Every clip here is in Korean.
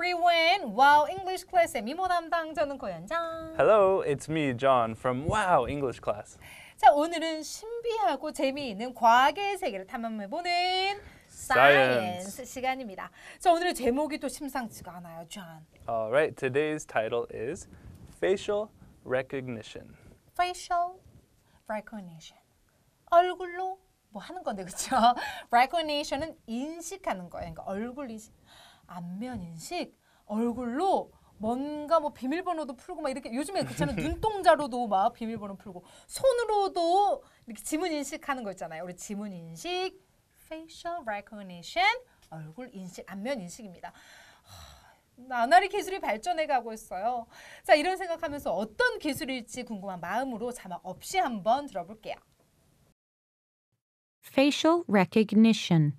everyone. Wow English Class의 미모 담당 저는 고현정. Hello, it's me, John from Wow English Class. 자, 오늘은 신비하고 재미있는 과학의 세계를 탐험해보는 Science 시간입니다. 자, 오늘의 제목이 또 심상치가 않아요, John. Alright, today's title is Facial Recognition. Facial Recognition. 얼굴로 뭐 하는 건데, 그렇죠? Recognition은 인식하는 거예요. 그러니까 얼굴 인식. 안면 인식, 얼굴로 뭔가 뭐 비밀번호도 풀고 막 이렇게 요즘에 그렇잖아요. 눈동자로도 막 비밀번호 풀고 손으로도 이렇게 지문 인식하는 거 있잖아요. 우리 지문 인식, facial recognition, 얼굴 인식, 안면 인식입니다. 나날이 기술이 발전해 가고 있어요. 자, 이런 생각하면서 어떤 기술일지 궁금한 마음으로 자막 없이 한번 들어볼게요. Facial recognition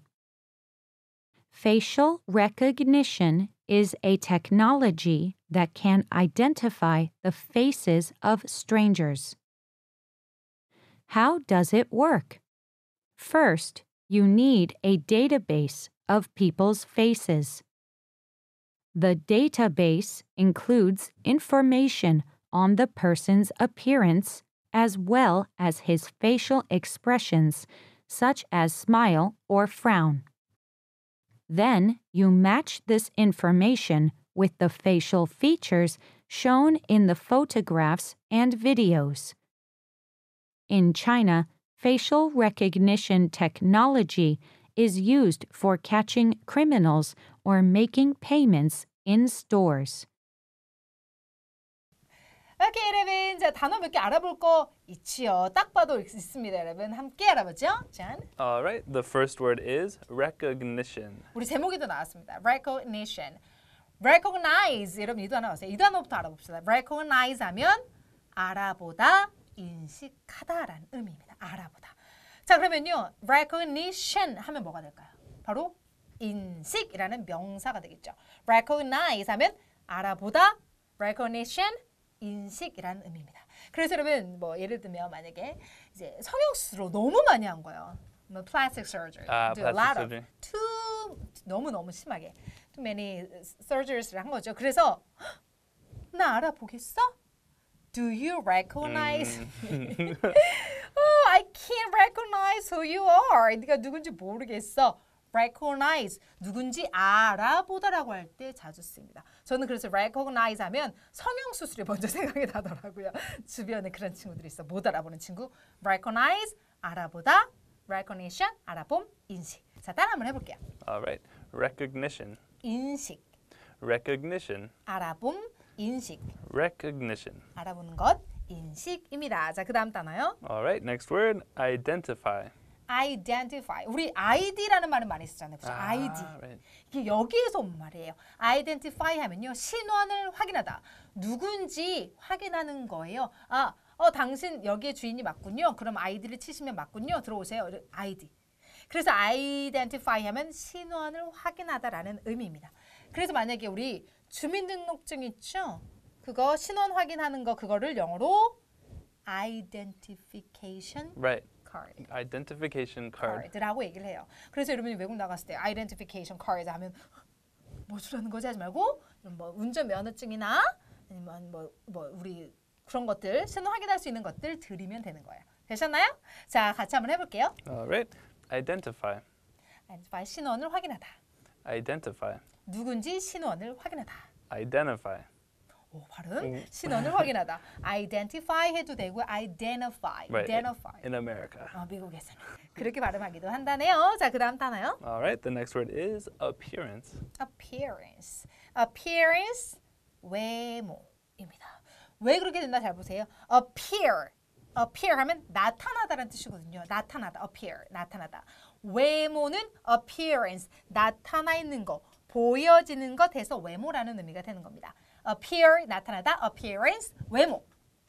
Facial recognition is a technology that can identify the faces of strangers. How does it work? First, you need a database of people's faces. The database includes information on the person's appearance as well as his facial expressions, such as smile or frown. Then you match this information with the facial features shown in the photographs and videos. In China, facial recognition technology is used for catching criminals or making payments in stores. 이렇게 여러분 자 단어 몇 개 알아볼 거 있지요. 딱 봐도 있습니다, 여러분. 함께 알아보죠. 짠. Alright, the first word is recognition. 우리 제목에도 나왔습니다. Recognition. Recognize. 여러분 이 단어 나왔요이 단어부터 알아봅시다. Recognize 하면 알아보다, 인식하다라는 의미입니다. 알아보다. 자 그러면요. Recognition 하면 뭐가 될까요? 바로 인식이라는 명사가 되겠죠. Recognize 하면 알아보다, recognition 인식이라는 의미입니다. 그래서 여러분 뭐 예를 들면 만약에 이제 성형수술로 너무 많이 한 거예요. 뭐 plastic surgery, 아, do a lot of, too 너무 너무 심하게 too many surgeries를 한 거죠. 그래서 나 알아보겠어? Do you recognize me? oh, I can't recognize who you are. 네가 누군지 모르겠어. recognize 누군지 알아보다라고 할 때 자주 씁니다. 저는 그래서 recognize 하면 성형 수술이 먼저 생각이 나더라고요. 주변에 그런 친구들이 있어. 못 알아보는 친구. recognize 알아보다, recognition 알아봄, 인식. 자, 따라 한번 해 볼게요. Alright. recognition. 인식. recognition. 알아봄, 인식. recognition. 알아보는 것, 인식입니다. 자, 그다음 단어요. Alright. Next word identify. identify. 우리 id라는 말은 많이 쓰잖아요. 그죠? 아, id. Right. 이게 여기에서 온 말이에요. identify 하면요. 신원을 확인하다. 누군지 확인하는 거예요. 아, 어, 당신 여기에 주인이 맞군요. 그럼 아이디를 치시면 맞군요. 들어오세요. 아이디. 그래서 identify 하면 신원을 확인하다라는 의미입니다. 그래서 만약에 우리 주민등록증 있죠? 그거 신원 확인하는 거 그거를 영어로 identification right. card. identification card. card라고 얘기를 해요. 그래서 여러분이 외국 나갔을 때 identification card 하면 뭐라는 거지 하지 말고 뭐 운전 면허증이나 아니면 뭐, 뭐 우리 그런 것들 신호 확인할 수 있는 것들 드리면 되는 거예요. 되셨나요? 자, 같이 한번 해볼게요. Alright. Identify. identify 신원을 확인하다. Identify. 누군지 신원을 확인하다. Identify. 만큼 신원을 확인하다. identify 해도 되고 identify, right. identify. In America. 어, 미국에서는 그렇게 발음하기도 한다네요. 자, 그다음 단어요. Alright, the next word is appearance. appearance. appearance 외모입니다. 왜 그렇게 된다 잘 보세요. appear appear 하면 나타나다라는 뜻이거든요. 나타나다, appear, 나타나다. 외모는 appearance, 나타나 있는 거, 보여지는 것에서 외모라는 의미가 되는 겁니다. appear 나타나다 appearance 외모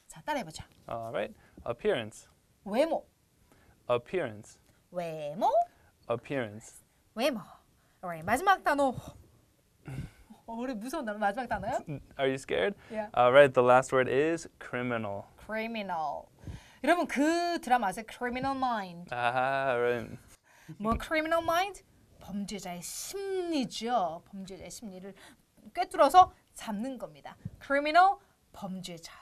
자 따라해보자 Alright appearance 외모 appearance 외모 appearance 외모 Alright 마지막 단어 어, 우리 무서운 무서운 마지막 단어요? Are you scared? Yeah. Alright the last word is criminal criminal 여러분 그 드라마 아세요? Criminal Mind 아하 right 뭐 Criminal Mind? 범죄자의 심리죠 범죄자의 심리를 꿰뚫어서 잡는 겁니다. criminal 범죄자,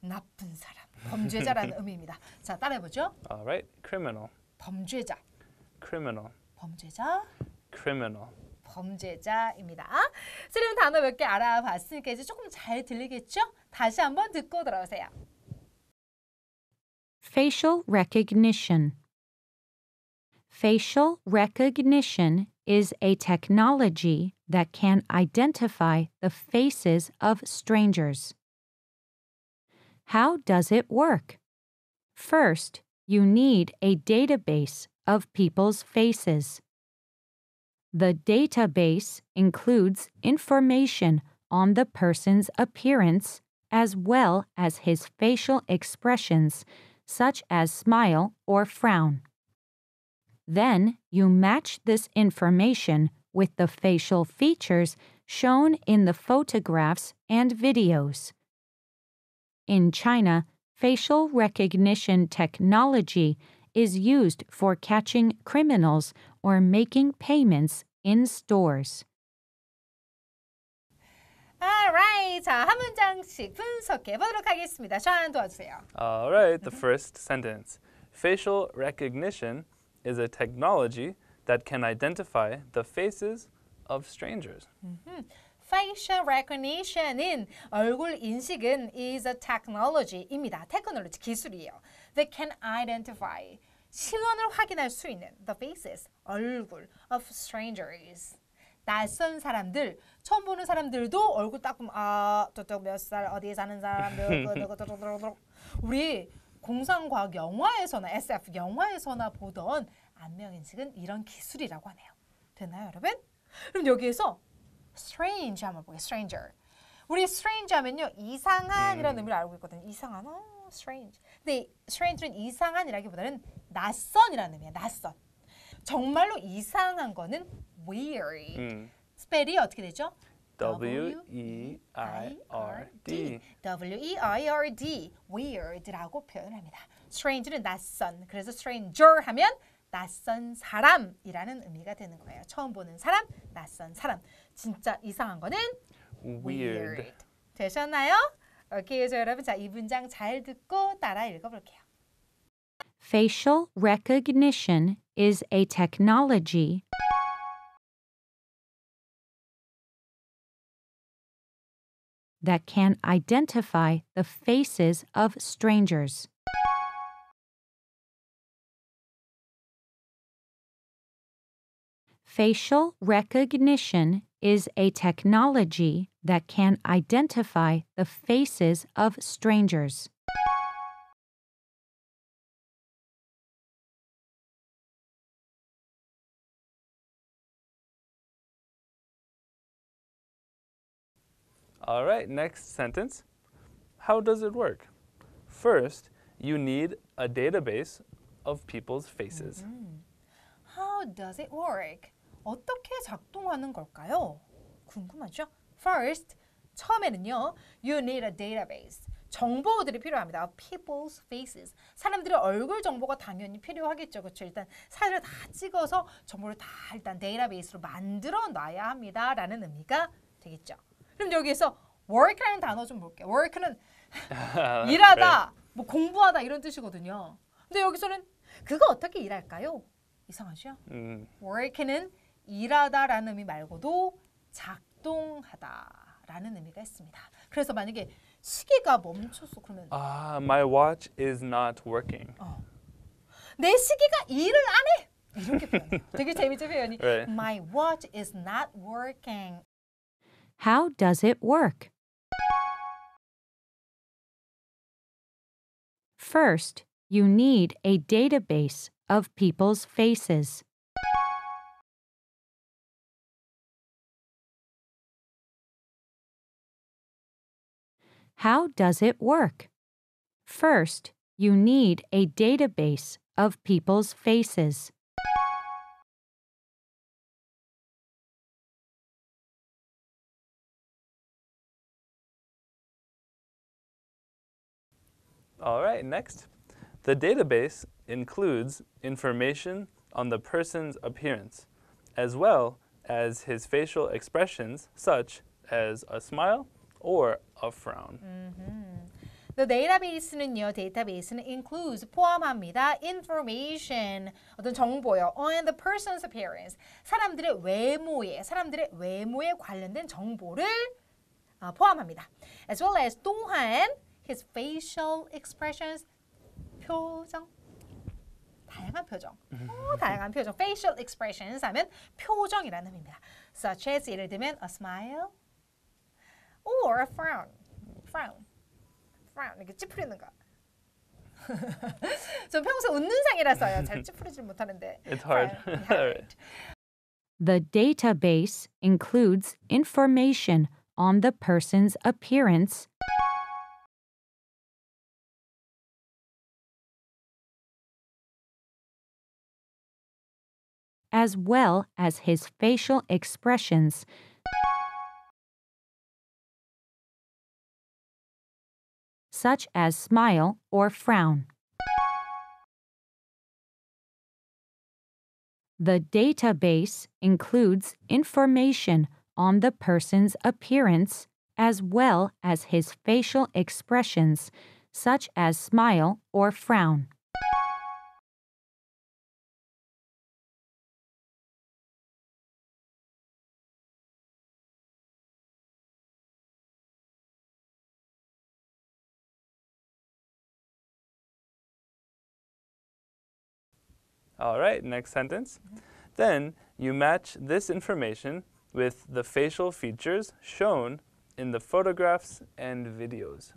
나쁜 사람, 범죄자라는 의미입니다. 자, 따라해 보죠. Alright, criminal. 범죄자. criminal. 범죄자. criminal. 범죄자입니다. 쓰리는 단어 몇 개 알아봤으니까 이제 조금 잘 들리겠죠? 다시 한번 듣고 들어오세요. Facial recognition. Facial recognition is a technology that can identify the faces of strangers. How does it work? First, you need a database of people's faces. The database includes information on the person's appearance as well as his facial expressions, such as smile or frown. Then you match this information with the facial features shown in the photographs and videos. In China, facial recognition technology is used for catching criminals or making payments in stores. Alright, 자, 한 문장씩 분석해 보도록 하겠습니다. 션 도와주세요. Alright, the first sentence. Facial recognition is a technology that can identify the faces of strangers. Mm -hmm. Facial recognition인 얼굴 인식은 is a technology입니다. Technology 기술이에요. That can identify 실원을 확인할 수 있는 the faces 얼굴 of strangers. 낯선 사람들, 처음 보는 사람들도 얼굴 딱 보면 아 저쪽 몇살 어디에 사는 사람들 우리 공상과학 영화에서나 SF 영화에서나 보던 안면인식은 이런 기술이라고 하네요. 됐나요, 여러분? 그럼 여기에서 strange 한번 보게 stranger. 우리 strange 하면요. 이상한 이라는 음. 의미를 알고 있거든요. 이상한, 어, strange. 근데 strange는 이상한이라기보다는 낯선이라는 의미야, 낯선. 정말로 이상한 거는 weird. 음. 스펠이 어떻게 되죠? W E I R D. W E I R D. weird라고 표현을 합니다. strange는 낯선. 그래서 stranger 하면 낯선 사람이라는 의미가 되는 거예요. 처음 보는 사람, 낯선 사람. 진짜 이상한 거는 weird. weird. 되셨나요? 오케이, 그래서 여러분 자, 이 문장 잘 듣고 따라 읽어 볼게요. Facial recognition is a technology that can identify the faces of strangers. Facial recognition is a technology that can identify the faces of strangers. All right, next sentence. How does it work? First, you need a database of people's faces. 음. How does it work? 어떻게 작동하는 걸까요? 궁금하죠? First, 처음에는요. You need a database. 정보들이 필요합니다. People's faces. 사람들의 얼굴 정보가 당연히 필요하겠죠. 그렇죠? 일단 사진을 다 찍어서 정보를 다 일단 데이터베이스로 만들어 놔야 합니다. 라는 의미가 되겠죠. 그럼 여기에서 work라는 단어 좀 볼게요. work는 일하다, 네. 뭐 공부하다 이런 뜻이거든요. 근데 여기서는 그거 어떻게 일할까요? 이상하죠? 음. work는 일하다라는 의미 말고도 작동하다라는 의미가 있습니다. 그래서 만약에 시계가 멈췄어 그러면 아, uh, my watch is not working. 어. 내 시계가 일을 안 해. 이렇게 표현해요. 되게 재밌죠 표현이. 네. My watch is not working. How does it work? First, you need a database of people's faces. How does it work? First, you need a database of people's faces. All right, next. The database includes information on the person's appearance, as well as his facial expressions, such as a smile or a frown. Mm -hmm. The database는요, 데이터베이스는 includes 포함합니다. information 어떤 정보요. on the person's appearance 사람들의 외모에 사람들의 외모에 관련된 정보를 어, 포함합니다. as well as 또한 his facial expressions, 표정, 다양한 표정, 어, 다양한 표정, facial expressions 하면 표정이라는 의미입니다. Such as 예를 들면 a smile or a frown, frown, frown 이렇게 찌푸리는 거. 전 평소 웃는 상이라서요. 잘 찌푸리질 못하는데. It's hard. hard. The database includes information on the person's appearance as well as his facial expressions. such as smile or frown. The database includes information on the person's appearance as well as his facial expressions, such as smile or frown. All right, next sentence. Then you match this information with the facial features shown in the photographs and videos.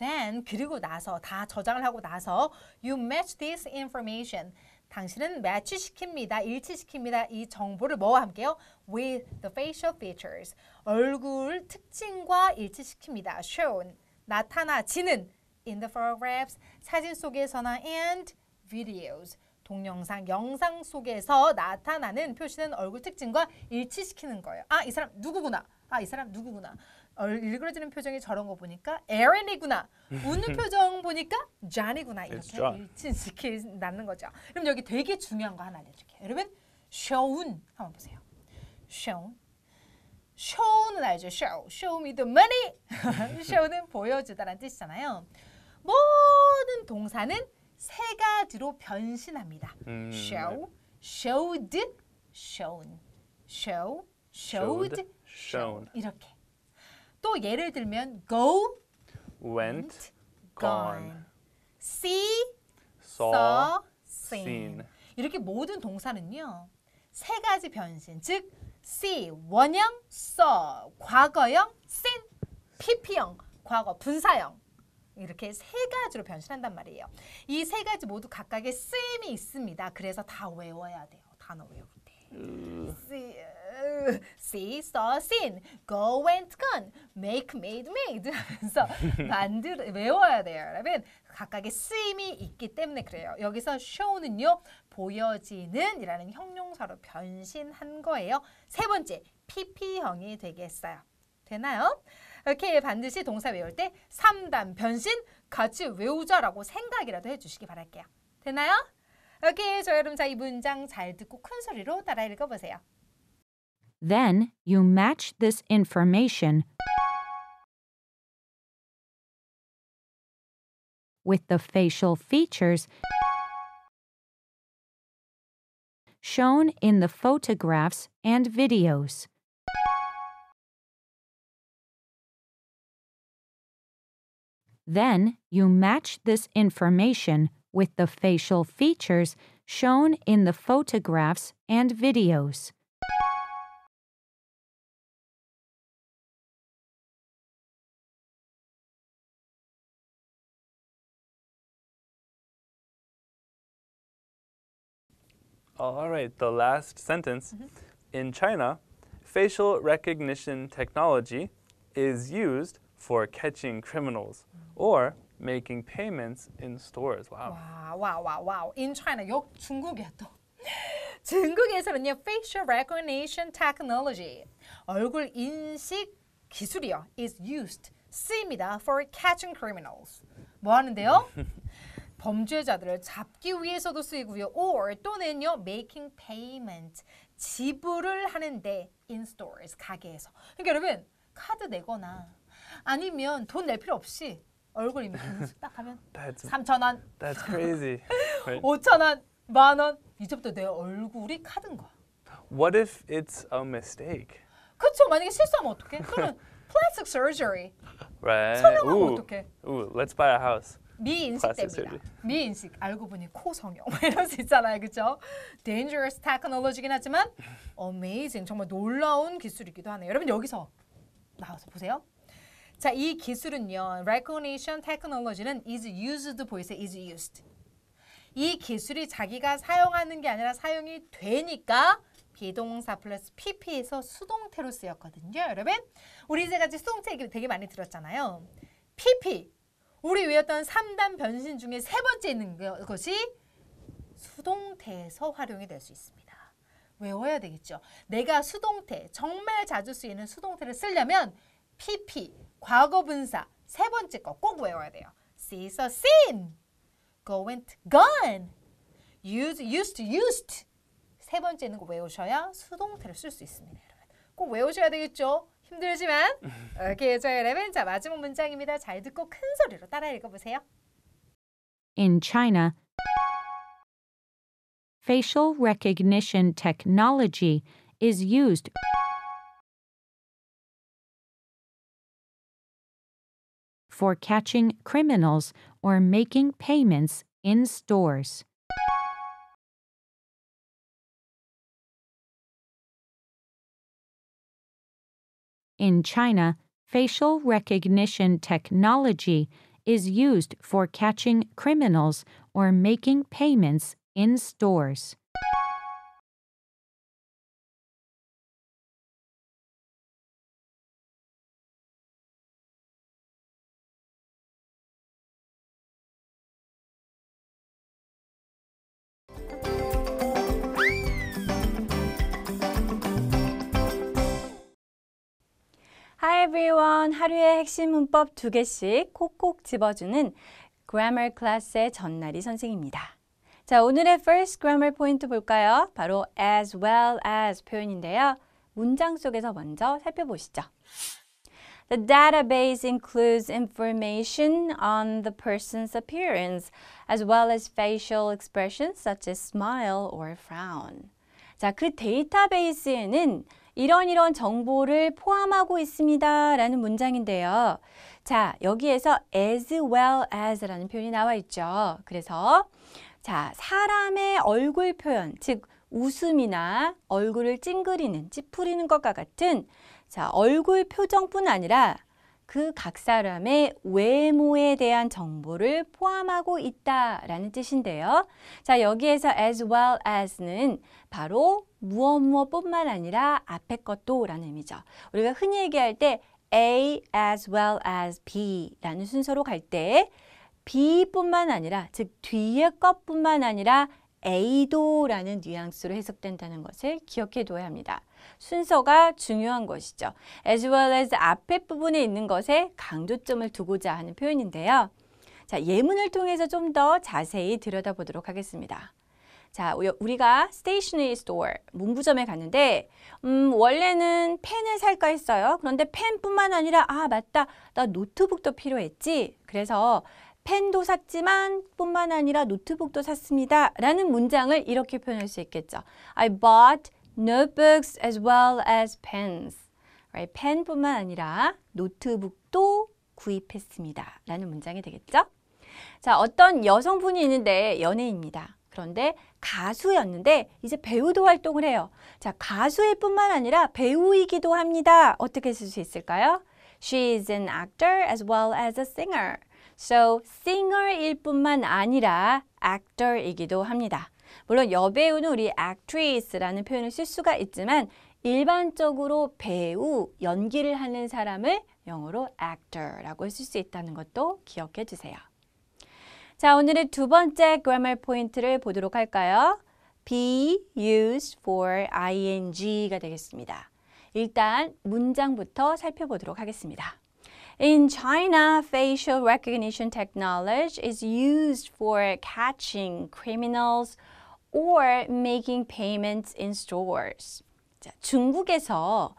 Then 그리고 나서 다 저장을 하고 나서 you match this information. 당신은 매치시킵니다. 일치시킵니다. 이 정보를 뭐와 함께요? with the facial features. 얼굴 특징과 일치시킵니다. shown 나타나지는 in the photographs 사진 속에서나 and videos 동영상, 영상 속에서 나타나는 표시는 얼굴 특징과 일치시키는 거예요. 아, 이 사람 누구구나. 아, 이 사람 누구구나. 일그러지는 표정이 저런 거 보니까 에런이구나. 웃는 표정 보니까 쟈이구나. 이렇게 일치시키는 거죠. 그럼 여기 되게 중요한 거 하나 알려줄게요. 여러분, 쇼운 한번 보세요. 쇼운. 쇼우는 알죠? 쇼쇼 미드 머니. 쇼는 보여주다라는 뜻이잖아요. 모든 동사는 세 가지로 변신합니다. 음, show, showed, shown, show, showed, shown 이렇게. 또 예를 들면 go, went, gone, see, saw, seen 이렇게 모든 동사는요. 세 가지 변신, 즉 see 원형, saw 과거형, seen pp형 과거 분사형 이렇게 세 가지로 변신한단 말이에요. 이 세 가지 모두 각각의 쓰임이 있습니다. 그래서 다 외워야 돼요. 단어 외울 때. See, uh, see, saw, seen, go, went, gone, make, made, made 하면서 만들 외워야 돼요. 여러분 각각의 쓰임이 있기 때문에 그래요. 여기서 show는요 보여지는이라는 형용사로 변신한 거예요. 세 번째 PP형이 되겠어요. 되나요? 이렇게 반드시 동사 외울 때 3단 변신 같이 외우자라고 생각이라도 해주시기 바랄게요. 되나요? 오케이, 저 여러분 자이 문장 잘 듣고 큰 소리로 따라 읽어보세요. Then you match this information with the facial features shown in the photographs and videos. Then you match this information with the facial features shown in the photographs and videos. All right, the last sentence. Mm -hmm. In China, facial recognition technology is used for catching criminals or making payments in stores. Wow. Wow, wow, wow, wow. In China, 역 중국이야 또. 중국에서는요, facial recognition technology, 얼굴 인식 기술이요, is used, 쓰입니다, for catching criminals. 뭐 하는데요? 범죄자들을 잡기 위해서도 쓰이고요. or 또는요, making payment, 지불을 하는데 in stores, 가게에서. 그러니까 여러분, 카드 내거나 아니면 돈 낼 필요 없이 얼굴 인증 딱 하면 3천 원. That's crazy. 5천 원, 만 원. 이제부터 내 얼굴이 카든 거야. What if it's a mistake? 그렇 만약에 실수하면 어떡해? 그러면 plastic surgery. Right. 설명하면 Ooh. 어떡해? Ooh, let's buy a house. 미인식 때문다 미인식 알고 보니 코 성형 뭐 이럴 수 있잖아요, 그렇죠? Dangerous technology긴 하지만 amazing 정말 놀라운 기술이기도 하네요. 여러분 여기서 나와서 보세요. 자, 이 기술은요. Recognition Technology는 is used 보이세요? is used. 이 기술이 자기가 사용하는 게 아니라 사용이 되니까 비동사 플러스 pp에서 수동태로 쓰였거든요. 여러분, 우리 이제 같이 수동태 얘기 되게 많이 들었잖아요. pp, 우리 외웠던 3단 변신 중에 세 번째 있는 것이 수동태에서 활용이 될 수 있습니다. 외워야 되겠죠. 내가 수동태, 정말 자주 쓰이는 수동태를 쓰려면 pp, 과거 분사 세 번째 거 꼭 외워야 돼요. sees o seen, go went gone, used, used, used. 세 번째 는거 외우셔야 수동태를 쓸 수 있습니다. 여러분. 꼭 외우셔야 되겠죠? 힘들지만 오케이, 저 여러분. 자, 마지막 문장입니다. 잘 듣고 큰 소리로 따라 읽어보세요. In China, facial recognition technology is used for catching criminals or making payments in stores. In China, facial recognition technology is used for catching criminals or making payments in stores. Hi everyone. 하루의 핵심 문법 두 개씩 콕콕 집어주는 Grammar 클래스의 전날이 선생입니다. 자, 오늘의 first grammar 포인트 볼까요? 바로 as well as 표현인데요. 문장 속에서 먼저 살펴보시죠. The database includes information on the person's appearance as well as facial expressions such as smile or frown. 자, 그 데이터베이스에는 이런 이런 정보를 포함하고 있습니다. 라는 문장인데요. 자, 여기에서 as well as 라는 표현이 나와 있죠. 그래서 자, 사람의 얼굴 표현, 즉 웃음이나 얼굴을 찡그리는, 찌푸리는 것과 같은 자, 얼굴 표정뿐 아니라 그각 사람의 외모에 대한 정보를 포함하고 있다라는 뜻인데요. 자, 여기에서 as well as는 바로 무엇 무엇뿐만 아니라 앞에 것도라는 의미죠. 우리가 흔히 얘기할 때 A as well as B라는 순서로 갈 때 B뿐만 아니라 즉 뒤의 것뿐만 아니라 A도라는 뉘앙스로 해석된다는 것을 기억해 둬야 합니다. 순서가 중요한 것이죠. as well as 앞에 부분에 있는 것에 강조점을 두고자 하는 표현인데요. 자, 예문을 통해서 좀 더 자세히 들여다보도록 하겠습니다. 자, 우리가 stationery store, 문구점에 갔는데 음, 원래는 펜을 살까 했어요. 그런데 펜뿐만 아니라 아, 맞다. 나 노트북도 필요했지. 그래서 펜도 샀지만 뿐만 아니라 노트북도 샀습니다. 라는 문장을 이렇게 표현할 수 있겠죠. I bought notebooks as well as pens. Right? 펜뿐만 아니라 노트북도 구입했습니다. 라는 문장이 되겠죠? 자, 어떤 여성분이 있는데 연예입니다. 그런데 가수였는데 이제 배우도 활동을 해요. 자, 가수일 뿐만 아니라 배우이기도 합니다. 어떻게 쓸 수 있을까요? She is an actor as well as a singer. So, singer일 뿐만 아니라 actor이기도 합니다. 물론 여배우는 우리 actress라는 표현을 쓸 수가 있지만 일반적으로 배우, 연기를 하는 사람을 영어로 actor라고 쓸 수 있다는 것도 기억해 주세요. 자, 오늘의 두 번째 grammar 포인트를 보도록 할까요? be used for ing가 되겠습니다. 일단 문장부터 살펴보도록 하겠습니다. In China, facial recognition technology is used for catching criminals or making payments in stores. 자, 중국에서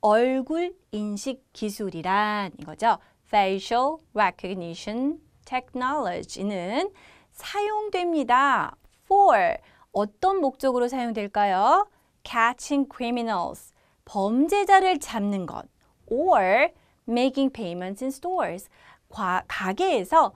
얼굴 인식 기술이란 이거죠. facial recognition technology는 사용됩니다. for 어떤 목적으로 사용될까요? catching criminals 범죄자를 잡는 것 or making payments in stores 과, 가게에서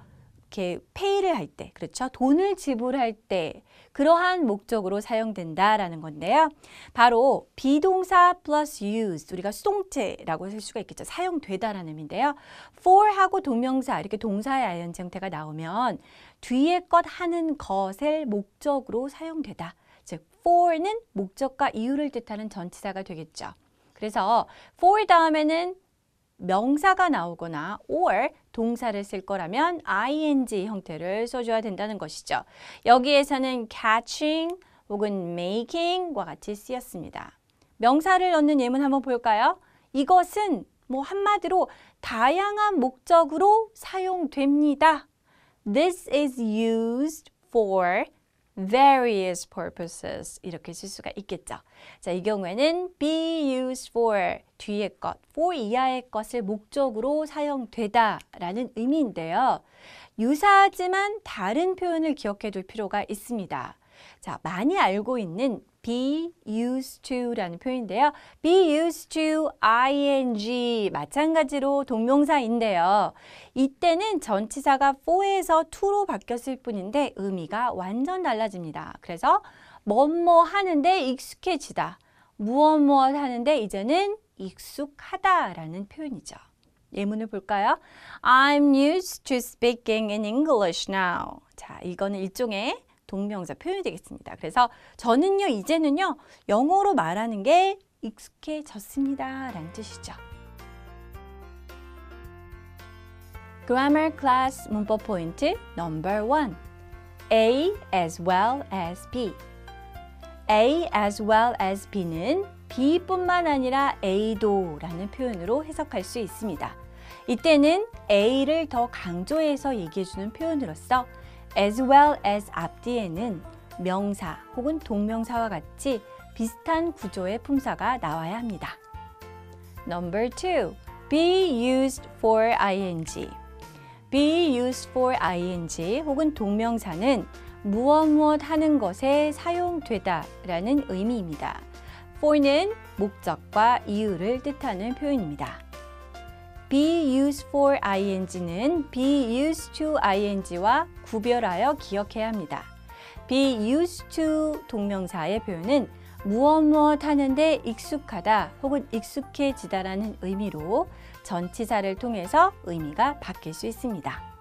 이렇게 페이를 할 때, 그렇죠? 돈을 지불할 때 그러한 목적으로 사용된다라는 건데요. 바로 비동사 plus used 우리가 수동태라고 쓸 수가 있겠죠. 사용되다라는 의미인데요. for하고 동명사 이렇게 동사의 아이 형태가 나오면 뒤에 것 하는 것을 목적으로 사용되다. 즉 for는 목적과 이유를 뜻하는 전치사가 되겠죠. 그래서 for 다음에는 명사가 나오거나 or 동사를 쓸 거라면 ing 형태를 써줘야 된다는 것이죠. 여기에서는 catching 혹은 making과 같이 쓰였습니다. 명사를 넣는 예문 한번 볼까요? 이것은 뭐 한마디로 다양한 목적으로 사용됩니다. This is used for various purposes 이렇게 쓸 수가 있겠죠. 자, 이 경우에는 be used for 뒤의 것, for 이하의 것을 목적으로 사용되다 라는 의미인데요. 유사하지만 다른 표현을 기억해 둘 필요가 있습니다. 자, 많이 알고 있는 be used to라는 표현인데요. be used to ing 마찬가지로 동명사인데요. 이때는 전치사가 for에서 to로 바뀌었을 뿐인데 의미가 완전 달라집니다. 그래서 뭐뭐 하는데 익숙해지다. 무엇 무엇 뭐 하는데 이제는 익숙하다라는 표현이죠. 예문을 볼까요? I'm used to speaking in English now. 자, 이거는 일종의 동명사 표현이 되겠습니다. 그래서 저는요 이제는요 영어로 말하는 게 익숙해졌습니다. 라는 뜻이죠. Grammar Class 문법 포인트 Number One. A as well as B A as well as B는 B뿐만 아니라 A도 라는 표현으로 해석할 수 있습니다. 이때는 A를 더 강조해서 얘기해주는 표현으로써 as well as 앞뒤에는 명사 혹은 동명사와 같이 비슷한 구조의 품사가 나와야 합니다. Number two, be used for ing. be used for ing 혹은 동명사는 무엇 무엇 하는 것에 사용되다 라는 의미입니다. for는 목적과 이유를 뜻하는 표현입니다. be used for ing는 be used to ing와 구별하여 기억해야 합니다. be used to 동명사의 표현은 무엇 무엇 하는데 익숙하다 혹은 익숙해지다라는 의미로 전치사를 통해서 의미가 바뀔 수 있습니다.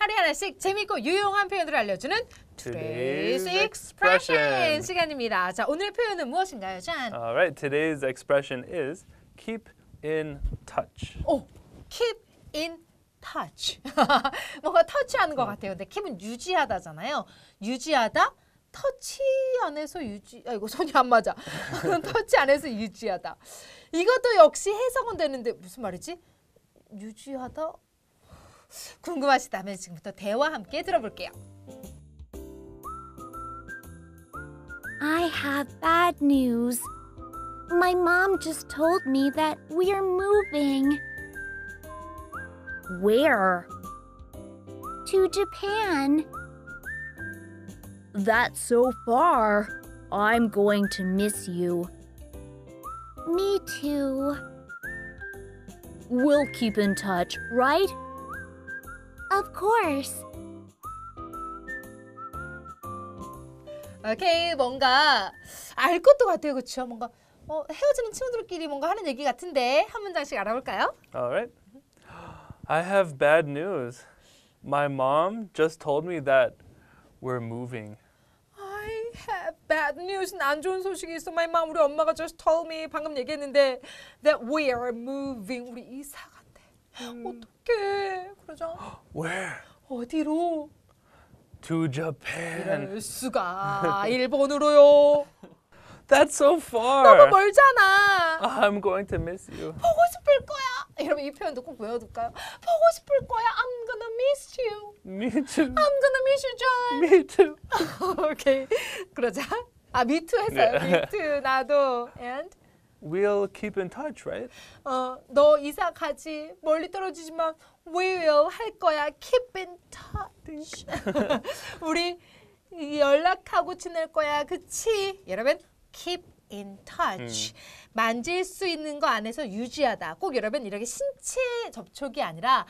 하루에 하나씩 재미있고 유용한 표현을 알려주는 Today's expression 시간입니다. 자, 오늘의 표현은 무엇인가요, 짠? Alright, today's expression is keep in touch. 오, keep in touch. 뭔가 터치하는 것 음. 같아요. 근데 keep은 유지하다잖아요. 유지하다, 터치 안에서 유지, 아 이거 손이 안 맞아. 터치 안에서 유지하다. 이것도 역시 해석은 되는데 무슨 말이지? 유지하다 궁금하시다면 지금부터 대화 함께 들어볼게요. I have bad news. My mom just told me that we're moving. Where? To Japan. That's so far. I'm going to miss you. Me too. We'll keep in touch, right? Of course. 오케 뭔가 알 것도 같아요 그쵸 뭔가 어, 헤어지는 친구들끼리 뭔가 하는 얘기 같은데 한 문장씩 알아볼까요? Alright. I have bad news. My mom just told me that we're moving. I have bad n e w s 안 좋은 소식이 있어. My mom 우리 엄마가 just told me 방금 얘기했는데 that we are moving 우리 이사가 어떡해. 그러죠. Where? 어디로? To Japan. 이럴 수가. 일본으로요. That's so far. 너무 멀잖아. I'm going to miss you. 보고 싶을 거야. 여러분 이 표현도 꼭 외워둘까요? 보고 싶을 거야. I'm gonna miss you. Me too. I'm gonna miss you, John. Me too. 오케이. 그러자. 아, me too 했어요. 네. me too. 나도. And we'll keep in touch, right? 어, 너 이사 가지. 멀리 떨어지지만 we will 할 거야. keep in touch. 우리 연락하고 지낼 거야. 그치? 여러분, keep in touch. 음. 만질 수 있는 거 안에서 유지하다. 꼭 여러분 이렇게 신체 접촉이 아니라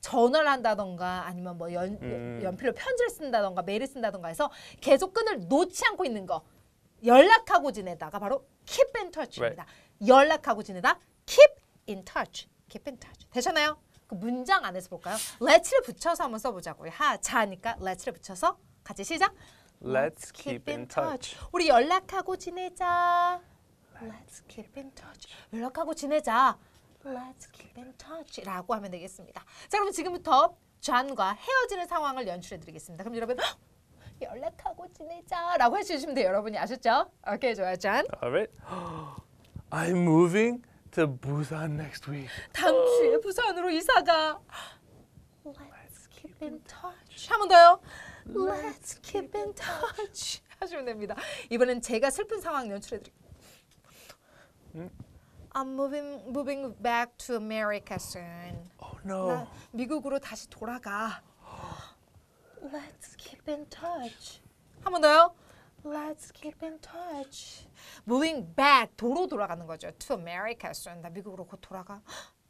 전화를 한다던가 아니면 뭐 연, 음. 연필로 편지를 쓴다던가 메일을 쓴다던가 해서 계속 끈을 놓지 않고 있는 거. 연락하고 지내다가 바로 keep in touch입니다. Right. 연락하고 지내다 keep in touch. keep in touch. 되셨나요? 그 문장 안에서 볼까요? let's를 붙여서 한번 써보자고요. 하, 자니까 let's를 붙여서 같이 시작. Let's keep in touch. 우리 연락하고 지내자. Let's keep in touch. 연락하고 지내자. Let's keep in touch라고 하면 되겠습니다. 자, 그럼 지금부터 존과 헤어지는 상황을 연출해 드리겠습니다. 그럼 여러분 연락하고 지내자라고 해주시면 돼요. 여러분이 아셨죠? 오케이, 좋아요, 짠. Alright. I'm moving to Busan next week. 다음 주에 부산으로 이사자. Let's keep in touch. 한번 더요. Let's keep in touch. 하시면 됩니다. 이번엔 제가 슬픈 상황 연출해 드릴게요. 음? I'm moving moving back to America soon. Oh no. 미국으로 다시 돌아가. Let's keep in touch. 한 번 더요. Let's keep in touch. Moving back 도로 돌아가는 거죠. To America. soon. 나 미국으로 곧 돌아가.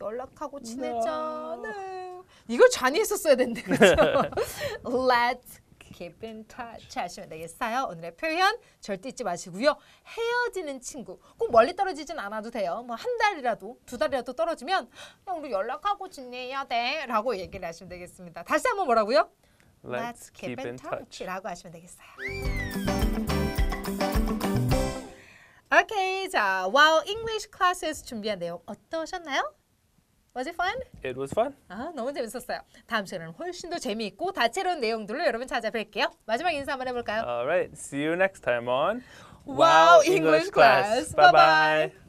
연락하고 지내자. 네. 네. 이걸 잔이 했었어야 되는데 그렇죠? Let's keep in touch 하시면 되겠어요. 오늘의 표현 절대 잊지 마시고요. 헤어지는 친구. 꼭 멀리 떨어지진 않아도 돼요. 뭐 한 달이라도 두 달이라도 떨어지면 그 우리 연락하고 지내야 돼 라고 얘기를 하시면 되겠습니다. 다시 한번 뭐라고요? Let's keep in touch. 라고 하시면 되겠어요. Okay, 자, wow English classes 준비한 내용 어떠셨나요? Was it fun? It was fun. 아, 너무 재밌었어요. 다음 시간은 훨씬 더 재미있고 다채로운 내용들로 여러분 찾아뵐게요. 마지막 인사 한번 해볼까요? Alright, see you next time on Wow English, English class. bye. bye.